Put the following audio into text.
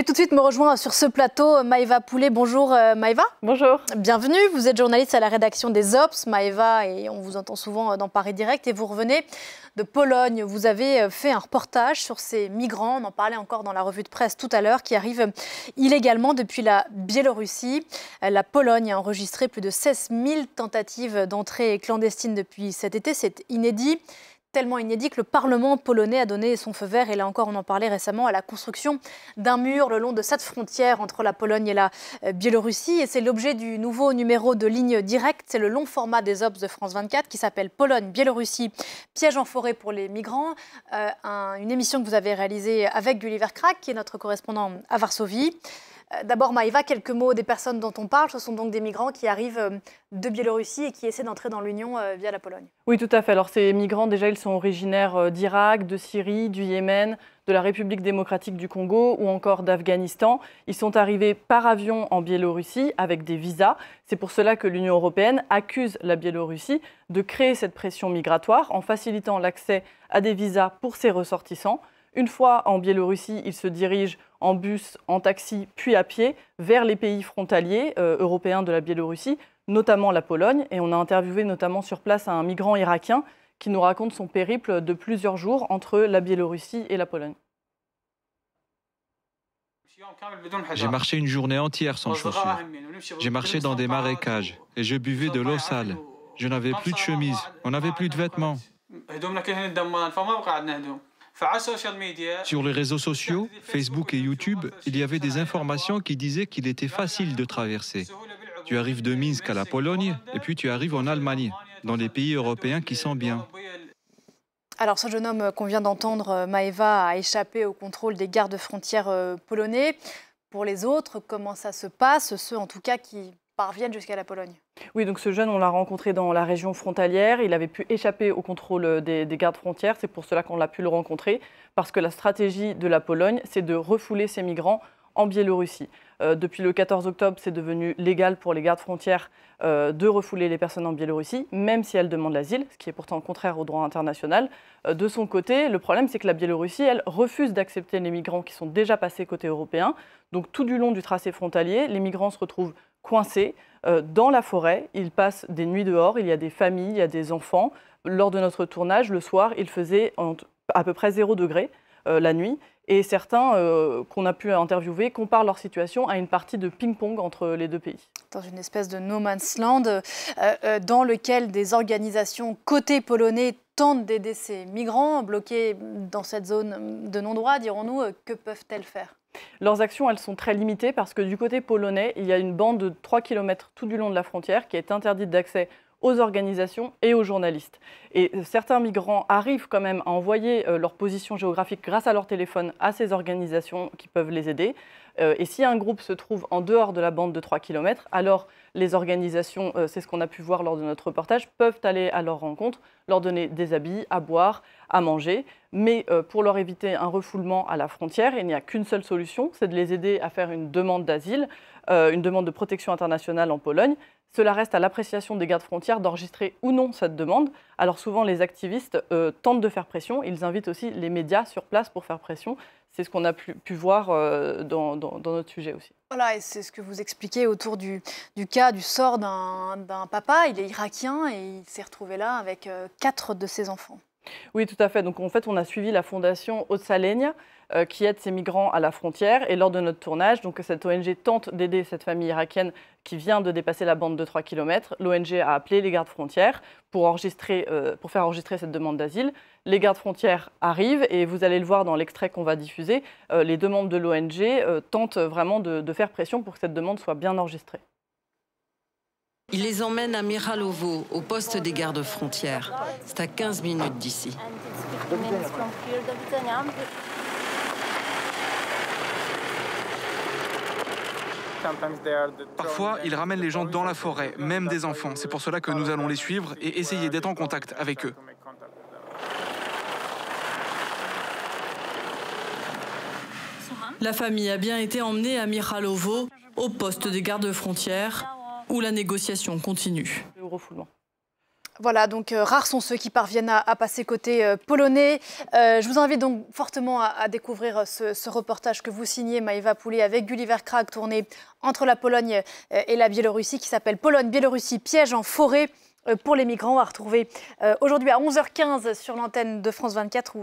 et tout de suite, me rejoint sur ce plateau Maëva Poulet. Bonjour euh, Maëva. Bonjour. Bienvenue. Vous êtes journaliste à la rédaction des Ops. Maëva, et on vous entend souvent euh, dans Paris Direct, et vous revenez de Pologne. Vous avez euh, fait un reportage sur ces migrants, on en parlait encore dans la revue de presse tout à l'heure, qui arrivent illégalement depuis la Biélorussie. La Pologne a enregistré plus de 16 000 tentatives d'entrée clandestine depuis cet été. C'est inédit tellement inédit que le Parlement polonais a donné son feu vert, et là encore on en parlait récemment, à la construction d'un mur le long de cette frontière entre la Pologne et la euh, Biélorussie. Et c'est l'objet du nouveau numéro de ligne directe, c'est le long format des Ops de France 24 qui s'appelle Pologne, Biélorussie, piège en forêt pour les migrants, euh, une émission que vous avez réalisée avec Gulliver Krak, qui est notre correspondant à Varsovie. Euh, d'abord, Maïva, quelques mots des personnes dont on parle. Ce sont donc des migrants qui arrivent euh, de Biélorussie et qui essaient d'entrer dans l'Union euh, via la Pologne. Oui, tout à fait. Alors, ces migrants, déjà, ils sont originaires d'Irak, de Syrie, du Yémen, de la République démocratique du Congo ou encore d'Afghanistan. Ils sont arrivés par avion en Biélorussie avec des visas. C'est pour cela que l'Union européenne accuse la Biélorussie de créer cette pression migratoire en facilitant l'accès à des visas pour ses ressortissants. Une fois en Biélorussie, il se dirige en bus, en taxi, puis à pied vers les pays frontaliers euh, européens de la Biélorussie, notamment la Pologne. Et on a interviewé notamment sur place un migrant irakien qui nous raconte son périple de plusieurs jours entre la Biélorussie et la Pologne. J'ai marché une journée entière sans chaussures. J'ai marché dans des marécages et je buvais de l'eau sale. Je n'avais plus de chemise, on n'avait plus de vêtements. Sur les réseaux sociaux, Facebook et YouTube, il y avait des informations qui disaient qu'il était facile de traverser. Tu arrives de Minsk à la Pologne et puis tu arrives en Allemagne, dans les pays européens qui sont bien. Alors ce jeune homme qu'on vient d'entendre, euh, Maeva, a échappé au contrôle des gardes frontières euh, polonais. Pour les autres, comment ça se passe Ceux en tout cas qui parviennent jusqu'à la Pologne. Oui, donc ce jeune, on l'a rencontré dans la région frontalière. Il avait pu échapper au contrôle euh, des, gardes frontières. C'est pour cela qu'on l'a pu le rencontrer, parce que la stratégie de la Pologne, c'est de refouler ces migrants en Biélorussie. Euh, depuis le 14 octobre, c'est devenu légal pour les gardes frontières euh, de refouler les personnes en Biélorussie, même si elles demandent l'asile, ce qui est pourtant contraire au droit international. de son côté, le problème, c'est que la Biélorussie, elle, refuse d'accepter les migrants qui sont déjà passés côté européen. Donc tout du long du tracé frontalier, les migrants se retrouvent coincés euh, dans la forêt. Ils passent des nuits dehors, il y a des familles, il y a des enfants. Lors de notre tournage, le soir, il faisait à peu près 0 degré euh, la nuit. Et certains euh, qu'on a pu interviewer comparent leur situation à une partie de ping-pong entre les deux pays. Dans une espèce de no man's land dans lequel des organisations côté polonais tentent d'aider ces migrants bloqués dans cette zone de non-droit, dirons-nous, que peuvent-elles faire leurs actions, elles sont très limitées parce que du côté polonais, il y a une bande de 3 km tout du long de la frontière qui est interdite d'accès aux organisations et aux journalistes. Et euh, certains migrants arrivent quand même à envoyer euh, leur position géographique grâce à leur téléphone à ces organisations qui peuvent les aider. Euh, et si un groupe se trouve en dehors de la bande de 3 km, alors les organisations, c'est ce qu'on a pu voir lors de notre reportage, peuvent aller à leur rencontre, leur donner des habits, à boire, à manger. Mais pour leur éviter un refoulement à la frontière, il n'y a qu'une seule solution, c'est de les aider à faire une demande d'asile, une demande de protection internationale en Pologne. Cela reste à l'appréciation des gardes frontières d'enregistrer ou non cette demande. Alors souvent, les activistes euh, tentent de faire pression. Ils invitent aussi les médias sur place pour faire pression. C'est ce qu'on a pu, voir euh, dans, notre sujet aussi. Voilà, et c'est ce que vous expliquez autour du, cas, du sort d'un papa. Il est irakien et il s'est retrouvé là avec euh, quatre de ses enfants. Oui, tout à fait. Donc en fait, on a suivi la fondation Haute-Salaigne euh, qui aide ces migrants à la frontière. Et lors de notre tournage, donc, cette ONG tente d'aider cette famille irakienne qui vient de dépasser la bande de 3 km. L'ONG a appelé les gardes frontières pour, euh, pour faire enregistrer cette demande d'asile. Les gardes frontières arrivent et vous allez le voir dans l'extrait qu'on va diffuser. Euh, les deux membres de l'ONG tentent vraiment de faire pression pour que cette demande soit bien enregistrée. Il les emmène à Miralovo, au poste des gardes frontières. C'est à 15 minutes d'ici. Parfois, ils ramènent les gens dans la forêt, même des enfants. C'est pour cela que nous allons les suivre et essayer d'être en contact avec eux. La famille a bien été emmenée à Miralovo, au poste des gardes frontières, où la négociation continue. Voilà, donc euh, rares sont ceux qui parviennent à, passer côté euh, polonais. Euh, je vous invite donc fortement à, découvrir ce, reportage que vous signez, Maïva Poulet, avec Gulliver Krag, tourné entre la Pologne et la Biélorussie, qui s'appelle Pologne-Biélorussie, piège en forêt pour les migrants, à retrouver aujourd'hui à 11h15 sur l'antenne de France 24